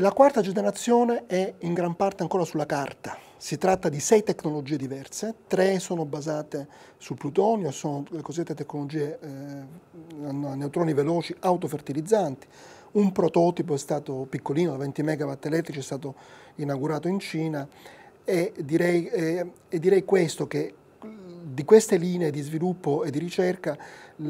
La quarta generazione è in gran parte ancora sulla carta. Si tratta di sei tecnologie diverse, tre sono basate sul plutonio, sono le cosiddette tecnologie eh, neutroni veloci autofertilizzanti. Un prototipo è stato piccolino, da 20 MW elettrici, è stato inaugurato in Cina e direi, eh, e direi questo che di queste linee di sviluppo e di ricerca,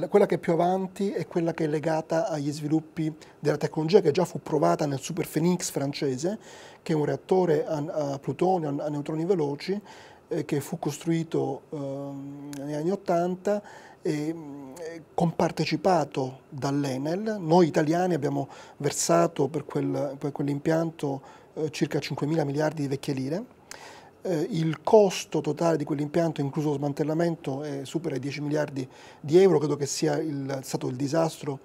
quella che è più avanti è quella che è legata agli sviluppi della tecnologia che già fu provata nel Super Phoenix francese, che è un reattore a, a plutonio, a, a neutroni veloci, eh, che fu costruito eh, negli anni Ottanta e mm, compartecipato dall'Enel. Noi italiani abbiamo versato per, quel, per quell'impianto eh, circa 5 mila miliardi di vecchie lire eh, il costo totale di quell'impianto, incluso lo smantellamento, eh, supera i 10 miliardi di euro, credo che sia il, stato il disastro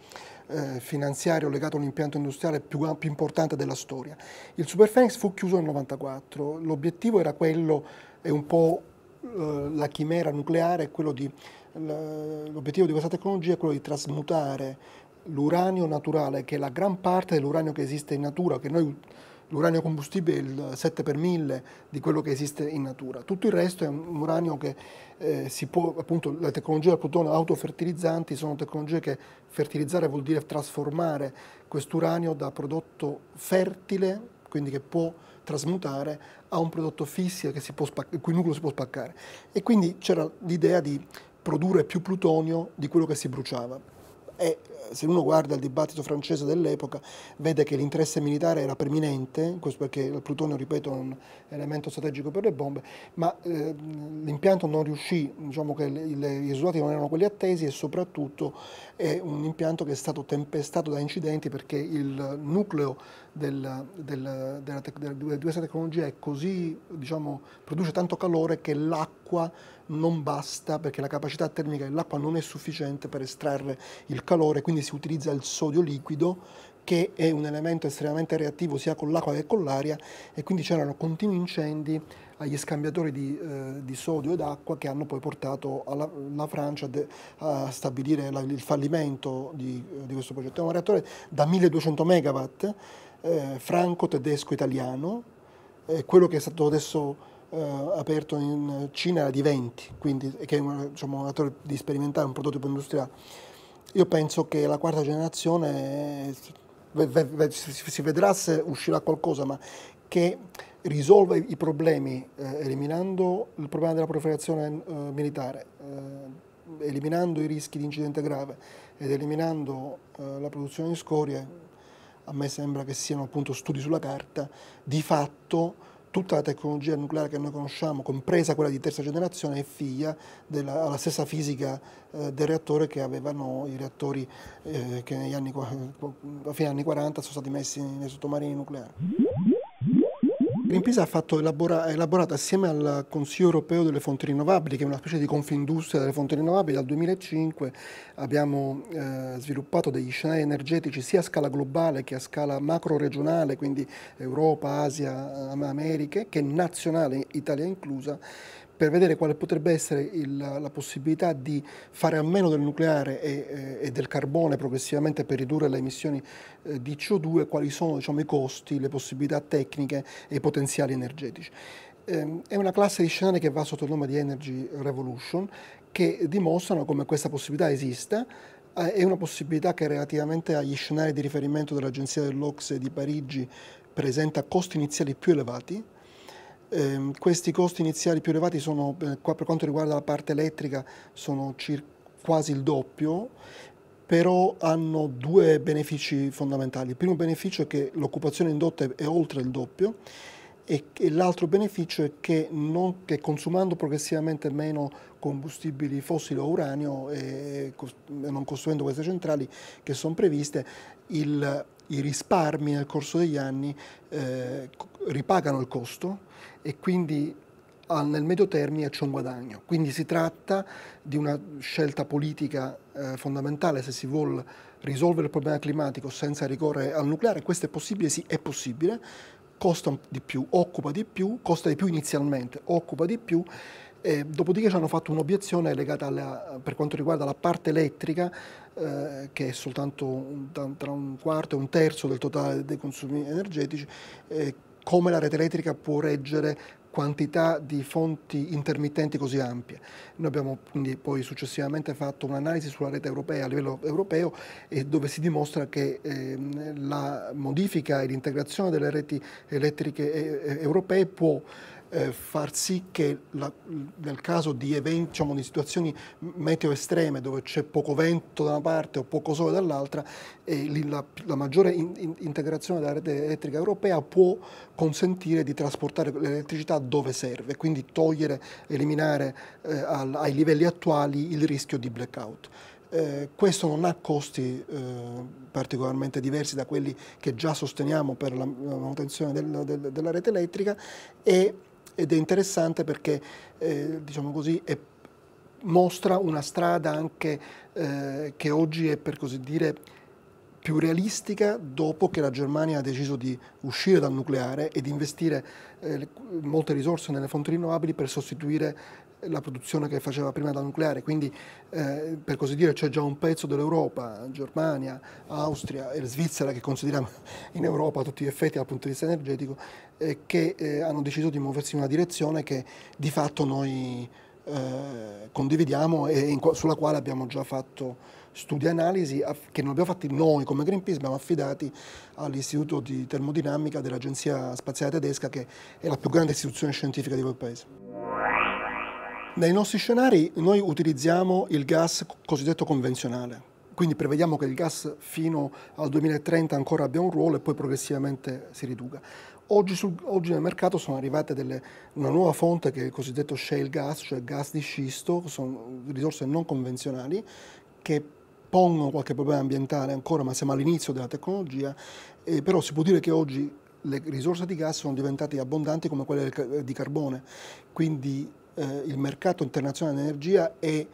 eh, finanziario legato a un impianto industriale più, più importante della storia. Il Superfenix fu chiuso nel 1994, l'obiettivo era quello, è un po' eh, la chimera nucleare, l'obiettivo di questa tecnologia è quello di trasmutare l'uranio naturale, che è la gran parte dell'uranio che esiste in natura, che noi l'uranio combustibile è il 7 per 1000 di quello che esiste in natura. Tutto il resto è un uranio che eh, si può, appunto, la tecnologia del plutonio autofertilizzanti sono tecnologie che fertilizzare vuol dire trasformare quest'uranio da prodotto fertile, quindi che può trasmutare, a un prodotto fissile il cui nucleo si può spaccare. E quindi c'era l'idea di produrre più plutonio di quello che si bruciava. E se uno guarda il dibattito francese dell'epoca vede che l'interesse militare era preminente, questo perché il plutonio, ripeto, è un elemento strategico per le bombe, ma eh, l'impianto non riuscì, diciamo che le, le, i risultati non erano quelli attesi e soprattutto è un impianto che è stato tempestato da incidenti perché il nucleo del, del, della, della, di questa tecnologia così, diciamo, produce tanto calore che l'acqua non basta perché la capacità termica dell'acqua non è sufficiente per estrarre il calore, quindi si utilizza il sodio liquido che è un elemento estremamente reattivo sia con l'acqua che con l'aria e quindi c'erano continui incendi agli scambiatori di, eh, di sodio ed acqua che hanno poi portato alla, la Francia de, a stabilire la, il fallimento di, eh, di, questo progetto. È un reattore da 1200 megawatt, eh, franco-tedesco-italiano, eh, quello che è stato adesso eh, aperto in Cina era di 20, quindi, che è un, diciamo, una torre di sperimentare un prototipo industriale. Io penso che la quarta generazione si vedrà se uscirà qualcosa, ma che risolva i problemi eh, eliminando il problema della proliferazione eh, militare, eh, eliminando i rischi di incidente grave ed eliminando eh, la produzione di scorie, a me sembra che siano appunto studi sulla carta, di fatto tutta la tecnologia nucleare che noi conosciamo, compresa quella di terza generazione, è figlia della stessa fisica eh, del reattore che avevano i reattori eh, che negli anni, eh, a fine anni 40 sono stati messi nei sottomarini nucleari. Greenpeace ha fatto elabora, elaborato assieme al Consiglio europeo delle fonti rinnovabili, che è una specie di confindustria delle fonti rinnovabili, dal 2005 abbiamo eh, sviluppato degli scenari energetici sia a scala globale che a scala macro-regionale, quindi Europa, Asia, eh, Americhe, che nazionale, Italia inclusa, per vedere quale potrebbe essere il, la possibilità di fare a meno del nucleare e, e del carbone progressivamente per ridurre le emissioni eh, di CO2, quali sono diciamo, i costi, le possibilità tecniche e i potenziali energetici ehm, è una classe di scenari che va sotto il nome di Energy Revolution, che dimostrano come questa possibilità esista. Eh, è una possibilità che relativamente agli scenari di riferimento dell'Agenzia dell'Ox di Parigi presenta costi iniziali più elevati, eh, questi costi iniziali più elevati sono, eh, qua per quanto riguarda la parte elettrica, sono quasi il doppio, però hanno due benefici fondamentali. Il primo beneficio è che l'occupazione indotta è oltre il doppio e, e l'altro beneficio è che, non, che, consumando progressivamente meno combustibili fossili o uranio e, e non costruendo queste centrali che sono previste, il, i risparmi nel corso degli anni eh, ripagano il costo e quindi nel medio termine c'è un guadagno. Quindi si tratta di una scelta politica eh, fondamentale se si vuole risolvere il problema climatico senza ricorrere al nucleare. Questo è possibile? Sì, è possibile costa di più, occupa di più, costa di più inizialmente, occupa di più e dopodiché ci hanno fatto un'obiezione legata alla, per quanto riguarda la parte elettrica eh, che è soltanto un, tra un quarto e un terzo del totale dei consumi energetici eh, come la rete elettrica può reggere quantità di fonti intermittenti così ampie. Noi abbiamo quindi poi successivamente fatto un'analisi sulla rete europea a livello europeo e dove si dimostra che ehm, la modifica e l'integrazione delle reti elettriche europee può eh, far sì che la, nel caso di eventi, diciamo, di situazioni meteo estreme dove c'è poco vento da una parte o poco sole dall'altra, eh, la, la, maggiore in, in, integrazione della rete elettrica europea può consentire di trasportare l'elettricità dove serve, quindi togliere, eliminare eh, al, ai livelli attuali il rischio di blackout. Eh, questo non ha costi eh, particolarmente diversi da quelli che già sosteniamo per la, la manutenzione del, del, della rete elettrica e ed è interessante perché eh, diciamo così, è, mostra una strada anche eh, che oggi è per così dire più realistica dopo che la Germania ha deciso di uscire dal nucleare e di investire eh, molte risorse nelle fonti rinnovabili per sostituire la produzione che faceva prima da nucleare, quindi eh, per così dire c'è già un pezzo dell'Europa, Germania, Austria e Svizzera che consideriamo in Europa a tutti gli effetti dal punto di vista energetico, eh, che eh, hanno deciso di muoversi in una direzione che di fatto noi eh, condividiamo e in, sulla quale abbiamo già fatto studi e analisi che non abbiamo fatti noi come Greenpeace, abbiamo affidati all'Istituto di Termodinamica dell'Agenzia Spaziale Tedesca che è la più grande istituzione scientifica di quel paese. Nei nostri scenari noi utilizziamo il gas cosiddetto convenzionale, quindi prevediamo che il gas fino al 2030 ancora abbia un ruolo e poi progressivamente si riduca. Oggi, sul, oggi nel mercato sono arrivate delle, una nuova fonte che è il cosiddetto shale gas, cioè gas di scisto, sono risorse non convenzionali che pongono qualche problema ambientale ancora, ma siamo all'inizio della tecnologia, eh, però si può dire che oggi le risorse di gas sono diventate abbondanti come quelle di carbone, quindi eh, il mercato internazionale dell'energia è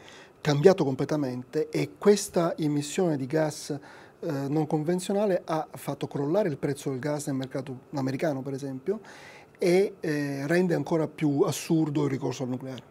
cambiato completamente e questa emissione di gas eh, non convenzionale ha fatto crollare il prezzo del gas nel mercato americano, per esempio, e eh, rende ancora più assurdo il ricorso al nucleare.